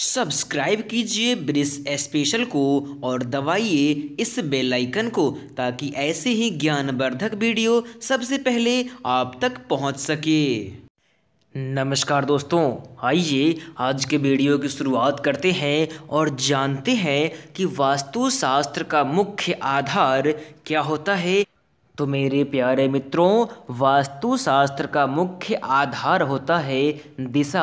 subscribe कीजिए brisk special को और दबाइए इस बेल आइकन को ताकि ऐसे ही ज्ञानवर्धक वीडियो सबसे पहले आप तक पहुंच सके नमस्कार दोस्तों आइए आज के वीडियो की शुरुआत करते हैं और जानते हैं कि वास्तुशास्त्र का मुख्य आधार क्या होता है तो मेरे प्यारे मित्रों वास्तुशास्त्र का मुख्य आधार होता है दिशा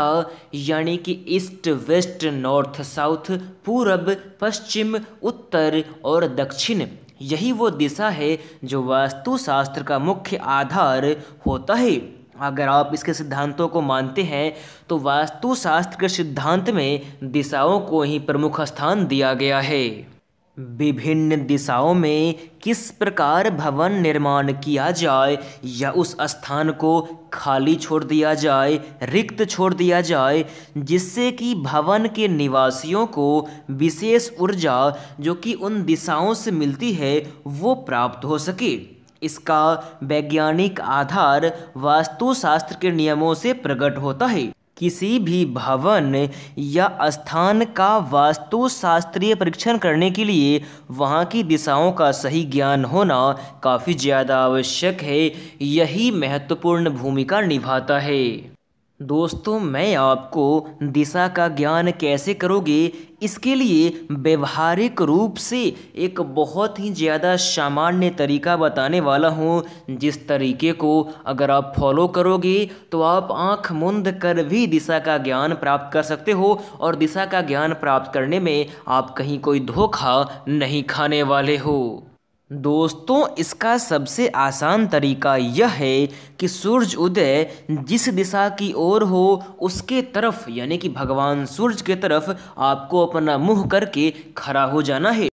यानी कि ईस्ट वेस्ट नॉर्थ साउथ पूरब पश्चिम उत्तर और दक्षिण यही वो दिशा है जो वास्तुशास्त्र का मुख्य आधार होता है अगर आप इसके सिद्धांतों को मानते हैं तो वास्तुशास्त्र के सिद्धांत में दिशाओं को ही प्रमुख स्थान दिया गया है विभिन्न दिशाओं में किस प्रकार भवन निर्माण किया जाए या उस स्थान को खाली छोड़ दिया जाए रिक्त छोड़ दिया जाए जिससे कि भवन के निवासियों को विशेष ऊर्जा जो कि उन दिशाओं से मिलती है वो प्राप्त हो सके इसका वैज्ञानिक आधार वास्तुशास्त्र के नियमों से प्रकट होता है किसी भी भवन या स्थान का वास्तुशास्त्रीय परीक्षण करने के लिए वहाँ की दिशाओं का सही ज्ञान होना काफ़ी ज़्यादा आवश्यक है यही महत्वपूर्ण भूमिका निभाता है दोस्तों मैं आपको दिशा का ज्ञान कैसे करोगे इसके लिए व्यवहारिक रूप से एक बहुत ही ज़्यादा सामान्य तरीका बताने वाला हूँ जिस तरीके को अगर आप फॉलो करोगे तो आप आंख मुंद कर भी दिशा का ज्ञान प्राप्त कर सकते हो और दिशा का ज्ञान प्राप्त करने में आप कहीं कोई धोखा नहीं खाने वाले हो दोस्तों इसका सबसे आसान तरीका यह है कि सूर्य उदय जिस दिशा की ओर हो उसके तरफ यानी कि भगवान सूर्य के तरफ आपको अपना मुंह करके खड़ा हो जाना है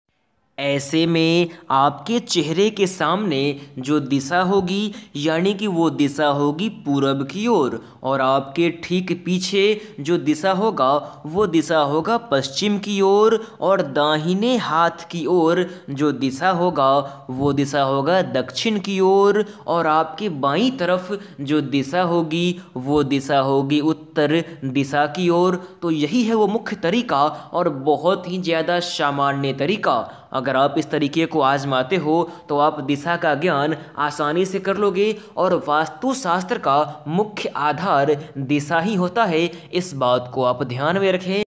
ऐसे में आपके चेहरे के सामने जो दिशा होगी यानी कि वो दिशा होगी पूरब की ओर और, आपके ठीक पीछे जो दिशा होगा वो दिशा होगा पश्चिम की ओर और, दाहिने हाथ की ओर जो दिशा होगा वो दिशा होगा दक्षिण की ओर और, और आपके बाईं तरफ जो दिशा होगी वो दिशा होगी उत्तर दिशा की ओर तो यही है वो मुख्य तरीका और बहुत ही ज़्यादा सामान्य तरीका अगर आप इस तरीके को आजमाते हो तो आप दिशा का ज्ञान आसानी से कर लोगे और वास्तुशास्त्र का मुख्य आधार दिशा ही होता है इस बात को आप ध्यान में रखें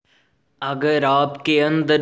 अगर आपके अंदर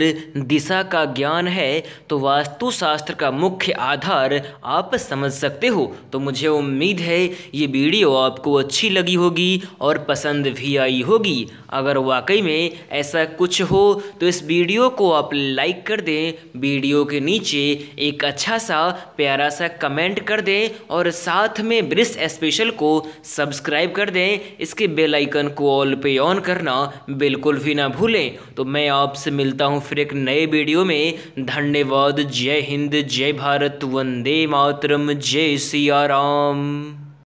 दिशा का ज्ञान है तो वास्तुशास्त्र का मुख्य आधार आप समझ सकते हो तो मुझे उम्मीद है ये वीडियो आपको अच्छी लगी होगी और पसंद भी आई होगी अगर वाकई में ऐसा कुछ हो तो इस वीडियो को आप लाइक कर दें वीडियो के नीचे एक अच्छा सा प्यारा सा कमेंट कर दें और साथ में ब्रिस स्पेशल को सब्सक्राइब कर दें इसके बेलाइकन को ऑल पे ऑन करना बिल्कुल भी ना भूलें तो मैं आपसे मिलता हूँ फिर एक नए वीडियो में धन्यवाद जय हिंद जय भारत वंदे मातरम जय सिया राम